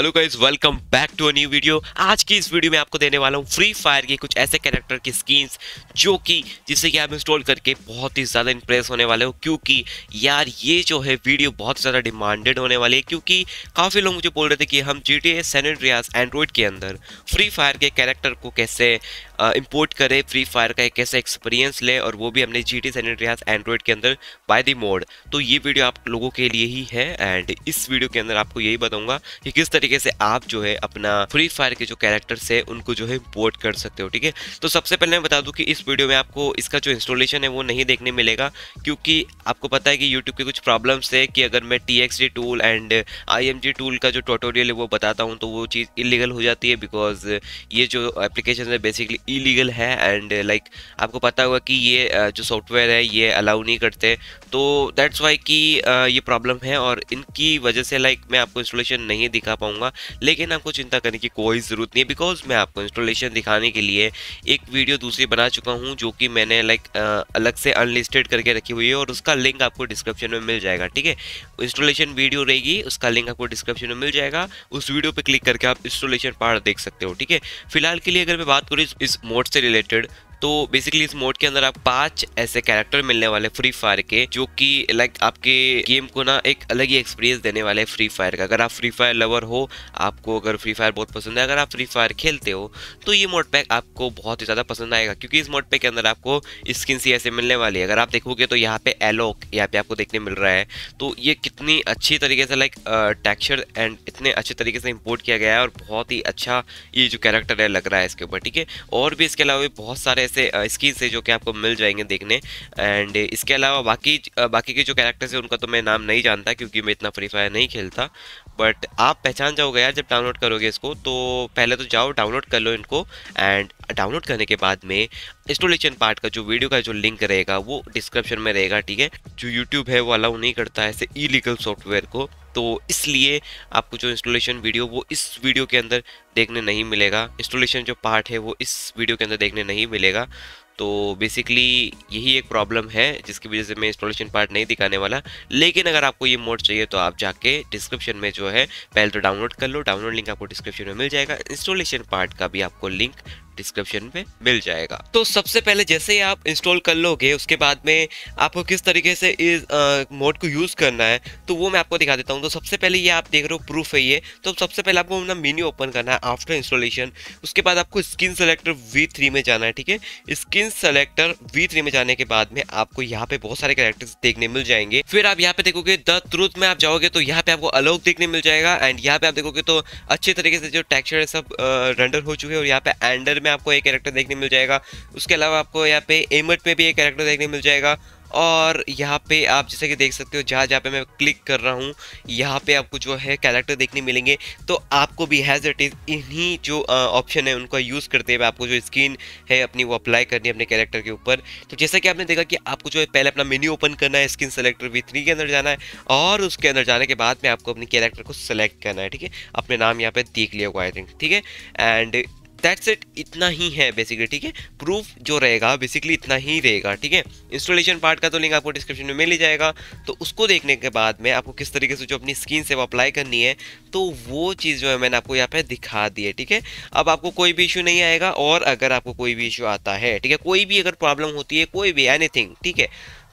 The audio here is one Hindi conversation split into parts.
hello guys welcome back to a new video आज की इस वीडियो में आपको देने वाला हूँ फ्री फायर के कुछ ऐसे कैरेक्टर की स्कीन्स जो कि जिससे कि आप इंस्टॉल करके बहुत ही ज़्यादा इंप्रेस होने वाले हो क्योंकि यार ये जो है वीडियो बहुत ज़्यादा डिमांडेड होने वाली है क्योंकि काफ़ी लोग मुझे बोल रहे थे कि हम जी टी एस एंड्रॉयड के अंदर फ्री फायर के कैरेक्टर को कैसे इम्पोर्ट करें फ्री फायर का एक ऐसा एक्सपीरियंस ले और वो भी हमने जी टी सैनिट्रियाज एंड्रॉयड के अंदर बाय दी मोड तो ये वीडियो आप लोगों के लिए ही है एंड इस वीडियो के अंदर आपको यही बताऊंगा कि किस तरीके से आप जो है अपना फ्री फायर के जो कैरेक्टर्स है उनको जो है इम्पोर्ट कर सकते हो ठीक है तो सबसे पहले मैं बता दूँ कि इस वीडियो में आपको इसका जो इंस्टॉलेशन है वो नहीं देखने मिलेगा क्योंकि आपको पता है कि यूट्यूब के कुछ प्रॉब्लम्स है कि अगर मैं T tool and I tool का जो टोटोरियल है वो बताता हूँ तो वो चीज़ इलीगल हो जाती है बिकॉज ये जो एप्लीकेशन है बेसिकली इलीगल है एंड लाइक uh, like, आपको पता होगा कि ये uh, जो सॉफ्टवेयर है ये अलाउ नहीं करते तो दैट्स वाई कि uh, ये प्रॉब्लम है और इनकी वजह से लाइक like, मैं आपको इंस्टॉलेशन नहीं दिखा पाऊँगा लेकिन आपको चिंता करने की कोई ज़रूरत नहीं है बिकॉज मैं आपको इंस्टॉलेशन दिखाने के लिए एक वीडियो दूसरी बना चुका हूँ जो कि मैंने लाइक like, अलग से अनलिस्टेड करके रखी हुई है और उसका लिंक आपको डिस्क्रिप्शन में मिल जाएगा ठीक है इंस्टॉलेशन वीडियो रहेगी उसका लिंक आपको डिस्क्रिप्शन में मिल जाएगा उस वीडियो पर क्लिक करके आप इंस्टॉलेशन पार्ट देख सकते हो ठीक है फिलहाल के लिए अगर मैं बात करूँ इस मोड से रिलेटेड तो बेसिकली इस मोड के अंदर आप पांच ऐसे कैरेक्टर मिलने वाले फ्री फायर के जो कि लाइक आपके गेम को ना एक अलग ही एक्सपीरियंस देने वाले फ्री फायर का अगर आप फ्री फायर लवर हो आपको अगर फ्री फायर बहुत पसंद है अगर आप फ्री फायर खेलते हो तो ये मोड पैक आपको बहुत ही ज़्यादा पसंद आएगा क्योंकि इस मोड पैक के अंदर आपको स्किन सी ऐसे मिलने वाली है अगर आप देखोगे तो यहाँ पे एलोक यहाँ पे आपको देखने मिल रहा है तो ये कितनी अच्छी तरीके से लाइक टेक्सचर एंड इतने अच्छे तरीके से इम्पोर्ट किया गया है और बहुत ही अच्छा ये जो कैरेक्टर है लग रहा है इसके ऊपर ठीक है और भी इसके अलावा बहुत सारे ऐसे स्किन से जो कि आपको मिल जाएंगे देखने एंड इसके अलावा बाकी बाकी के जो कैरेक्टर्स हैं उनका तो मैं नाम नहीं जानता क्योंकि मैं इतना फ्री फायर नहीं खेलता बट आप पहचान जाओगे यार जब डाउनलोड करोगे इसको तो पहले तो जाओ डाउनलोड कर लो इनको एंड डाउनलोड करने के बाद में इंस्टॉलेशन पार्ट का जो वीडियो का जो लिंक रहेगा वो डिस्क्रिप्शन में रहेगा ठीक है जो यूट्यूब है वो अलाउ नहीं करता है ऐसे इलीगल सॉफ्टवेयर को तो इसलिए आपको जो इंस्टॉलेशन वीडियो वो इस वीडियो के अंदर देखने नहीं मिलेगा इंस्टॉलेशन जो पार्ट है वो इस वीडियो के अंदर देखने नहीं मिलेगा तो बेसिकली यही एक प्रॉब्लम है जिसकी वजह से मैं इंस्टॉलेशन पार्ट नहीं दिखाने वाला लेकिन अगर आपको ये मोड चाहिए तो आप जाके डिस्क्रिप्शन में जो है पहले तो डाउनलोड कर लो डाउनलोड लिंक आपको डिस्क्रिप्शन में मिल जाएगा इंस्टॉलेशन पार्ट का भी आपको लिंक डिस्क्रिप्शन में मिल जाएगा तो सबसे पहले जैसे ही आप इंस्टॉल कर लोगे उसके बाद में आपको किस तरीके से इस मोड को यूज़ करना है तो वो मैं आपको दिखा देता हूँ तो सबसे पहले ये आप देख रहे हो प्रूफ है ये तो सबसे पहले आपको अपना मीन्यू ओपन करना है आफ्टर इंस्टॉलेशन उसके बाद आपको स्किन सेलेक्टर वी थ्री में जाना है ठीक है स्किन सेलेक्टर वी थ्री में जाने के बाद में आपको यहाँ पे बहुत सारे कैरेक्टर्स देखने मिल जाएंगे फिर आप यहाँ पे देखोगे द ट्रूथ में आप जाओगे तो यहाँ पे आपको अलोक देखने मिल जाएगा एंड यहाँ पे आप देखोगे तो अच्छे तरीके से जो टेक्सचर है सब रेंडर हो चुके हैं और यहाँ पे एंडर में में आपको एक कैरेक्टर देखने मिल जाएगा उसके अलावा आपको यहाँ पे एमट पे भी एक कैरेक्टर देखने मिल जाएगा और यहाँ पे आप जैसे कि देख सकते हो जहाँ जहाँ पे मैं क्लिक कर रहा हूँ यहाँ पे आपको जो है कैरेक्टर देखने मिलेंगे तो आपको भी हैज़ इट इज़ इन्हीं जो ऑप्शन है उनका यूज़ करते हुए आपको जो स्किन है अपनी वो अप्लाई करनी है अपने कैरेक्टर के ऊपर तो जैसा कि आपने देखा कि आपको जो है पहले अपना मेन्यू ओपन करना है स्किन सेलेक्टर वी थ्री के अंदर जाना है और उसके अंदर जाने के बाद में आपको अपने कैरेक्टर को सेलेक्ट करना है ठीक है अपने नाम यहाँ पर देख लिया हुआ आई थिंक ठीक है एंड दैट्स इट इतना ही है बेसिकली ठीक है प्रूफ जो रहेगा बेसिकली इतना ही रहेगा ठीक है इंस्टॉलेशन पार्ट का तो लिंक आपको डिस्क्रिप्शन में मिल ही जाएगा तो उसको देखने के बाद में आपको किस तरीके से जो अपनी स्किन से अप्लाई करनी है तो वो चीज़ जो है मैंने आपको यहाँ पे दिखा दी है ठीक है अब आपको कोई भी इशू नहीं आएगा और अगर आपको कोई भी इशू आता है ठीक है कोई भी अगर प्रॉब्लम होती है कोई भी एनीथिंग ठीक है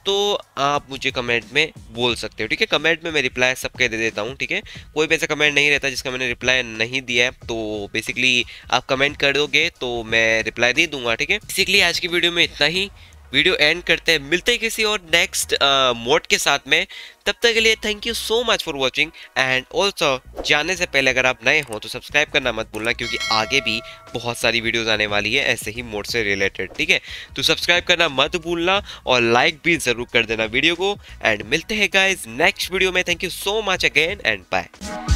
तो आप मुझे कमेंट में बोल सकते हो ठीक है कमेंट में मैं रिप्लाई सबके दे देता हूँ ठीक है कोई भी ऐसा कमेंट नहीं रहता जिसका मैंने रिप्लाई नहीं दिया है तो बेसिकली आप कमेंट कर दोगे तो मैं रिप्लाई दे दूंगा ठीक है बेसिकली आज की वीडियो में इतना ही वीडियो एंड करते हैं मिलते हैं किसी और नेक्स्ट मोड uh, के साथ में तब तक के लिए thank you so much for watching and also जाने से पहले अगर आप नए हो तो सब्सक्राइब करना मत भूलना क्योंकि आगे भी बहुत सारी वीडियोज़ आने वाली है ऐसे ही मोड से रिलेटेड ठीक है तो सब्सक्राइब करना मत भूलना और लाइक भी ज़रूर कर देना वीडियो को एंड मिलते हैं गाइज नेक्स्ट वीडियो में thank you so much again and bye